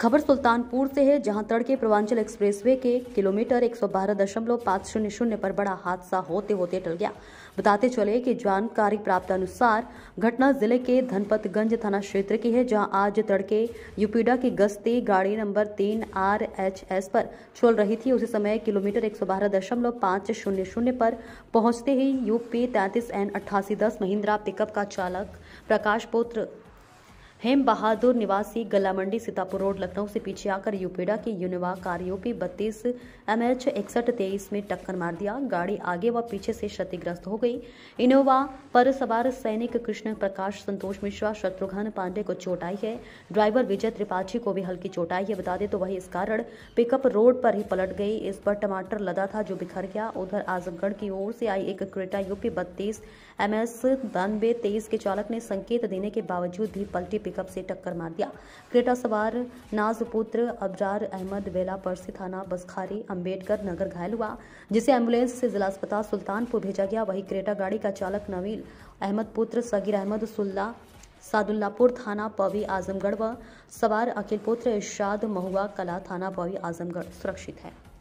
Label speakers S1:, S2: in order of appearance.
S1: खबर सुल्तानपुर से है जहां तड़के पूर्वांचल एक्सप्रेसवे के किलोमीटर एक सौ बारह दशमलव पाँच शून्य शून्य पर बड़ा हादसा होते होते टल गया बताते चले कि जानकारी प्राप्त अनुसार घटना जिले के धनपतगंज थाना क्षेत्र की है जहां आज तड़के यूपीडा की गश्ती गाड़ी नंबर तीन आर एच एस पर चल रही थी उसी समय किलोमीटर एक सौ बारह दशमलव पाँच शून्य शून्य पर पहुंचते ही यूपी तैतीस एन अट्ठासी दस महिंद्रा पिकअप का चालक प्रकाश पुत्र हेम बहादुर निवासी गला मंडी सीतापुर रोड लखनऊ से पीछे आकर यूपेडा की यूनिवा कार यूपी बत्तीस एम एच इकसठ तेईस में टक्कर मार दिया गाड़ी आगे व पीछे से क्षतिग्रस्त हो गई इनोवा पर सवार सैनिक कृष्ण प्रकाश संतोष मिश्रा शत्रुघ्न पांडे को चोट आई है ड्राइवर विजय त्रिपाठी को भी हल्की चोट आई है बता दें तो वही इस कारण पिकअप रोड पर ही पलट गई इस पर टमाटर लदा था जो बिखर गया उधर आजमगढ़ की ओर से आई एक क्रेटा यूपी बत्तीस एम एस बानबे तेईस के चालक ने संकेत देने के बावजूद भी पलटी पिकअप से टक्कर मार दिया क्रेटा सवार नाज पुत्र अबरार अहमद बेला परसी थाना बसखारी अंबेडकर नगर घायल हुआ जिसे एम्बुलेंस से जिला अस्पताल सुल्तानपुर भेजा गया वही क्रेटा गाड़ी का चालक नवील अहमद पुत्र सगीर अहमद सुल्ला सादुल्लापुर थाना पवी आजमगढ़ व सवार अखिल पुत्र इर्शाद महुआ कला थाना पवी आजमगढ़ सुरक्षित है